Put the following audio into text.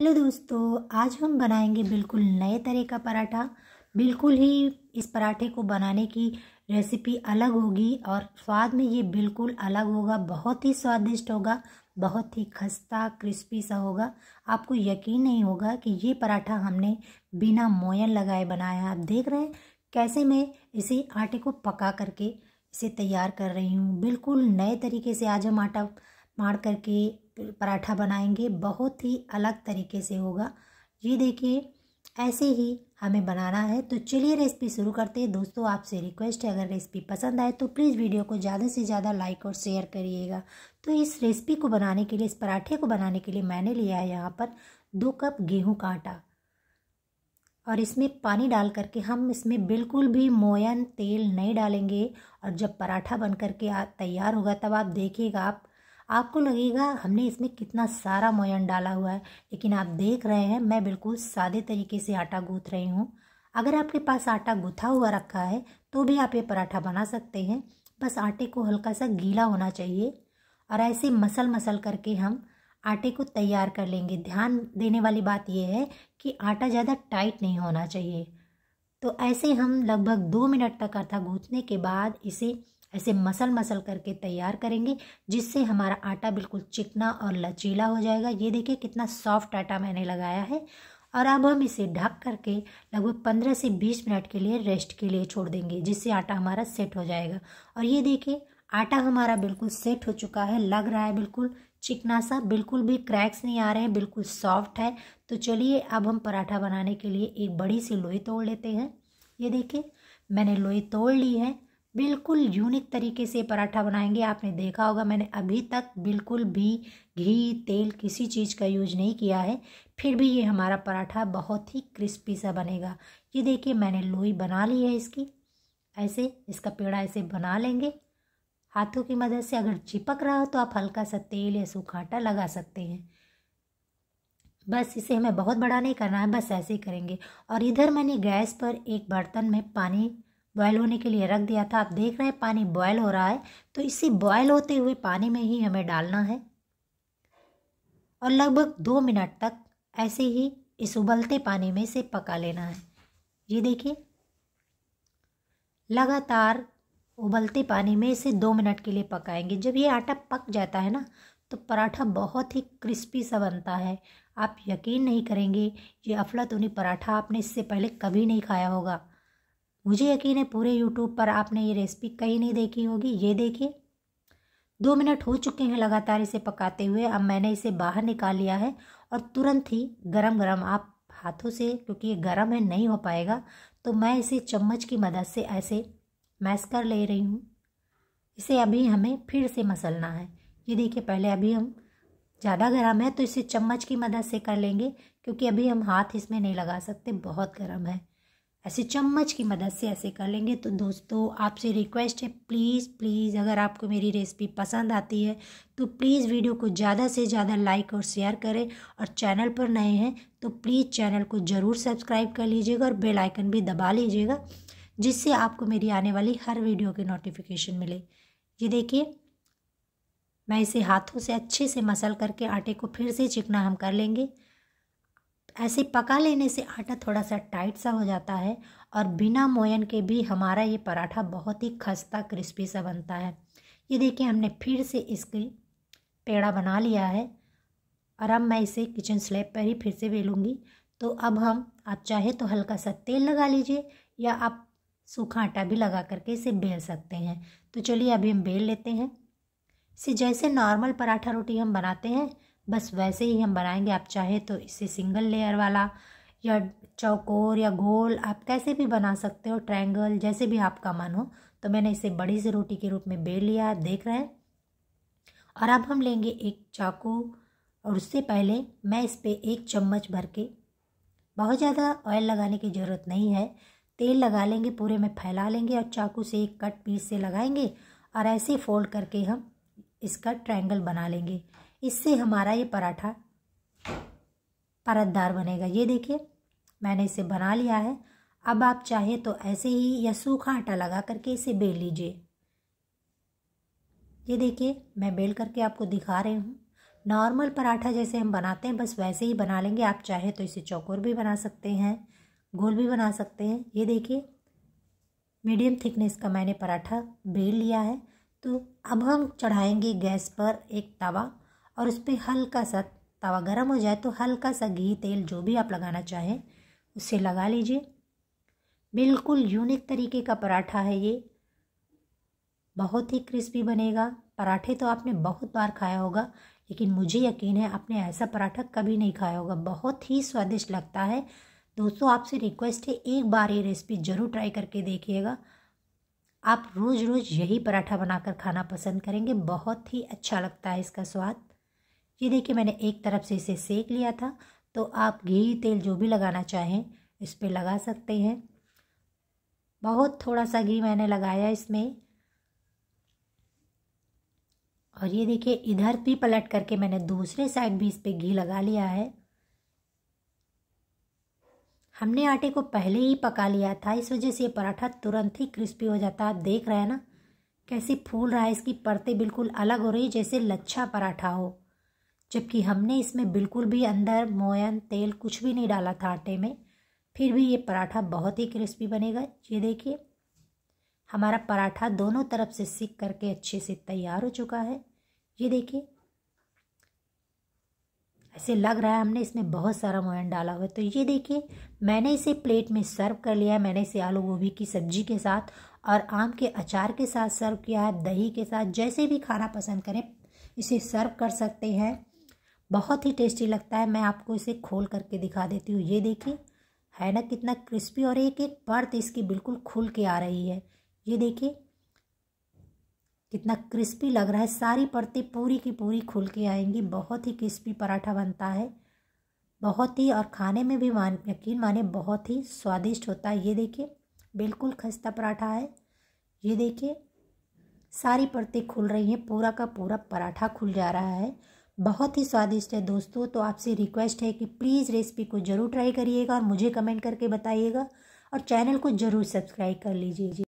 hello दोस्तों आज हम बनाएंगे बिल्कुल नए तरह का पराठा बिल्कुल ही इस पराठे को बनाने की रेसिपी अलग होगी और स्वाद में ये बिल्कुल अलग होगा बहुत ही स्वादिष्ट होगा बहुत ही खस्ता क्रिस्पी सा होगा आपको यकीन नहीं होगा कि ये पराठा हमने बिना मोयन लगाए बनाया आप देख रहे हैं कैसे मैं इसे आटे को पका करके इसे तैयार कर रही हूँ बिल्कुल नए तरीके से आज हम आटा मार करके पराठा बनाएंगे बहुत ही अलग तरीके से होगा ये देखिए ऐसे ही हमें बनाना है तो चलिए रेसिपी शुरू करते हैं दोस्तों आपसे रिक्वेस्ट है अगर रेसिपी पसंद आए तो प्लीज़ वीडियो को ज़्यादा से ज़्यादा लाइक और शेयर करिएगा तो इस रेसिपी को बनाने के लिए इस पराठे को बनाने के लिए मैंने लिया है यहाँ पर दो कप गेहूँ का आटा और इसमें पानी डाल करके हम इसमें बिल्कुल भी मोयन तेल नहीं डालेंगे और जब पराठा बन करके तैयार होगा तब आप देखिएगा आप आपको लगेगा हमने इसमें कितना सारा मोयन डाला हुआ है लेकिन आप देख रहे हैं मैं बिल्कुल सादे तरीके से आटा गूँथ रही हूँ अगर आपके पास आटा गुथा हुआ रखा है तो भी आप ये पराठा बना सकते हैं बस आटे को हल्का सा गीला होना चाहिए और ऐसे मसल मसल करके हम आटे को तैयार कर लेंगे ध्यान देने वाली बात यह है कि आटा ज़्यादा टाइट नहीं होना चाहिए तो ऐसे हम लगभग दो मिनट तक आटा गूँथने के बाद इसे ऐसे मसल मसल करके तैयार करेंगे जिससे हमारा आटा बिल्कुल चिकना और लचीला हो जाएगा ये देखिए कितना सॉफ्ट आटा मैंने लगाया है और अब हम इसे ढक करके लगभग पंद्रह से बीस मिनट के लिए रेस्ट के लिए छोड़ देंगे जिससे आटा हमारा सेट हो जाएगा और ये देखिए आटा हमारा बिल्कुल सेट हो चुका है लग रहा है बिल्कुल चिकना सा बिल्कुल भी क्रैक्स नहीं आ रहे हैं बिल्कुल सॉफ्ट है तो चलिए अब हम पराठा बनाने के लिए एक बड़ी सी लोई तोड़ लेते हैं ये देखिए मैंने लोई तोड़ ली है बिल्कुल यूनिक तरीके से पराठा बनाएंगे आपने देखा होगा मैंने अभी तक बिल्कुल भी घी तेल किसी चीज़ का यूज नहीं किया है फिर भी ये हमारा पराठा बहुत ही क्रिस्पी सा बनेगा ये देखिए मैंने लोई बना ली है इसकी ऐसे इसका पेड़ा ऐसे बना लेंगे हाथों की मदद से अगर चिपक रहा हो तो आप हल्का सा तेल या सूखा आटा लगा सकते हैं बस इसे हमें बहुत बड़ा नहीं करना है बस ऐसे ही करेंगे और इधर मैंने गैस पर एक बर्तन में पानी बॉयल होने के लिए रख दिया था आप देख रहे हैं पानी बॉयल हो रहा है तो इसी बॉयल होते हुए पानी में ही हमें डालना है और लगभग दो मिनट तक ऐसे ही इस उबलते पानी में से पका लेना है ये देखिए लगातार उबलते पानी में इसे दो मिनट के लिए पकाएंगे जब ये आटा पक जाता है ना तो पराठा बहुत ही क्रिस्पी सा बनता है आप यकीन नहीं करेंगे ये अफलातूनी पराठा आपने इससे पहले कभी नहीं खाया होगा मुझे यकीन है पूरे यूट्यूब पर आपने ये रेसिपी कहीं नहीं देखी होगी ये देखिए दो मिनट हो चुके हैं लगातार इसे पकाते हुए अब मैंने इसे बाहर निकाल लिया है और तुरंत ही गरम गरम आप हाथों से क्योंकि ये गर्म है नहीं हो पाएगा तो मैं इसे चम्मच की मदद से ऐसे मैश कर ले रही हूँ इसे अभी हमें फिर से मसलना है ये देखिए पहले अभी हम ज़्यादा गर्म है तो इसे चम्मच की मदद से कर लेंगे क्योंकि अभी हम हाथ इसमें नहीं लगा सकते बहुत गर्म है ऐसे चम्मच की मदद से ऐसे कर लेंगे तो दोस्तों आपसे रिक्वेस्ट है प्लीज़ प्लीज़ अगर आपको मेरी रेसिपी पसंद आती है तो प्लीज़ वीडियो को ज़्यादा से ज़्यादा लाइक और शेयर करें और चैनल पर नए हैं तो प्लीज़ चैनल को ज़रूर सब्सक्राइब कर लीजिएगा और बेल आइकन भी दबा लीजिएगा जिससे आपको मेरी आने वाली हर वीडियो की नोटिफिकेशन मिले ये देखिए मैं इसे हाथों से अच्छे से मसल करके आटे को फिर से चिकना हम कर लेंगे ऐसे पका लेने से आटा थोड़ा सा टाइट सा हो जाता है और बिना मोयन के भी हमारा ये पराठा बहुत ही खस्ता क्रिस्पी सा बनता है ये देखिए हमने फिर से इसके पेड़ा बना लिया है और अब मैं इसे किचन स्लैब पर ही फिर से बेलूँगी तो अब हम आप चाहे तो हल्का सा तेल लगा लीजिए या आप सूखा आटा भी लगा करके इसे बेल सकते हैं तो चलिए अभी हम बेल लेते हैं इसे जैसे नॉर्मल पराठा रोटी हम बनाते हैं बस वैसे ही हम बनाएंगे आप चाहे तो इसे सिंगल लेयर वाला या चौकोर या गोल आप कैसे भी बना सकते हो ट्रायंगल जैसे भी आपका मन हो तो मैंने इसे बड़ी सी रोटी के रूप में बेल लिया देख रहे हैं और अब हम लेंगे एक चाकू और उससे पहले मैं इस पर एक चम्मच भर के बहुत ज़्यादा ऑयल लगाने की ज़रूरत नहीं है तेल लगा लेंगे पूरे में फैला लेंगे और चाकू से एक कट पीस से लगाएंगे और ऐसे फोल्ड करके हम इसका ट्रायंगल बना लेंगे इससे हमारा ये पराठा परतदार बनेगा ये देखिए मैंने इसे बना लिया है अब आप चाहे तो ऐसे ही या सूखा आटा लगा करके इसे बेल लीजिए ये देखिए मैं बेल करके आपको दिखा रही हूँ नॉर्मल पराठा जैसे हम बनाते हैं बस वैसे ही बना लेंगे आप चाहे तो इसे चौकोर भी बना सकते हैं गोल भी बना सकते हैं ये देखिए मीडियम थिकनेस का मैंने पराठा बेल लिया है तो अब हम चढ़ाएंगे गैस पर एक तवा और उस पर हल्का सा तवा गर्म हो जाए तो हल्का सा घी तेल जो भी आप लगाना चाहें उससे लगा लीजिए बिल्कुल यूनिक तरीके का पराठा है ये बहुत ही क्रिस्पी बनेगा पराठे तो आपने बहुत बार खाया होगा लेकिन मुझे यकीन है आपने ऐसा पराठा कभी नहीं खाया होगा बहुत ही स्वादिष्ट लगता है दोस्तों आपसे रिक्वेस्ट है एक बार ये रेसिपी ज़रूर ट्राई करके देखिएगा आप रोज़ रोज़ यही पराठा बनाकर खाना पसंद करेंगे बहुत ही अच्छा लगता है इसका स्वाद ये देखिए मैंने एक तरफ से इसे सेक लिया था तो आप घी तेल जो भी लगाना चाहें इस पर लगा सकते हैं बहुत थोड़ा सा घी मैंने लगाया इसमें और ये देखिए इधर भी पलट करके मैंने दूसरे साइड भी इस पर घी लगा लिया है हमने आटे को पहले ही पका लिया था इस वजह से ये पराठा तुरंत ही क्रिस्पी हो जाता है आप देख रहे हैं ना कैसे फूल रहा है इसकी परतें बिल्कुल अलग हो रही है जैसे लच्छा पराठा हो जबकि हमने इसमें बिल्कुल भी अंदर मोयन तेल कुछ भी नहीं डाला था आटे में फिर भी ये पराठा बहुत ही क्रिस्पी बनेगा ये देखिए हमारा पराठा दोनों तरफ से सीख करके अच्छे से तैयार हो चुका है ये देखिए ऐसे लग रहा है हमने इसमें बहुत सारा मोयन डाला हुआ है तो ये देखिए मैंने इसे प्लेट में सर्व कर लिया है मैंने इसे आलू गोभी की सब्जी के साथ और आम के अचार के साथ सर्व किया है दही के साथ जैसे भी खाना पसंद करें इसे सर्व कर सकते हैं बहुत ही टेस्टी लगता है मैं आपको इसे खोल करके दिखा देती हूँ ये देखिए है ना कितना क्रिस्पी और एक एक परत इसकी बिल्कुल खुल के आ रही है ये देखिए कितना क्रिस्पी लग रहा है सारी परतें पूरी की पूरी खुल के आएंगी बहुत ही क्रिस्पी पराठा बनता है बहुत ही और खाने में भी मान यकीन माने बहुत ही स्वादिष्ट होता है ये देखिए बिल्कुल खस्ता पराठा है ये देखिए सारी परतें खुल रही हैं पूरा का पूरा पराठा खुल जा रहा है बहुत ही स्वादिष्ट है दोस्तों तो आपसे रिक्वेस्ट है कि प्लीज़ रेसिपी को ज़रूर ट्राई करिएगा और मुझे कमेंट करके बताइएगा और चैनल को ज़रूर सब्सक्राइब कर लीजिए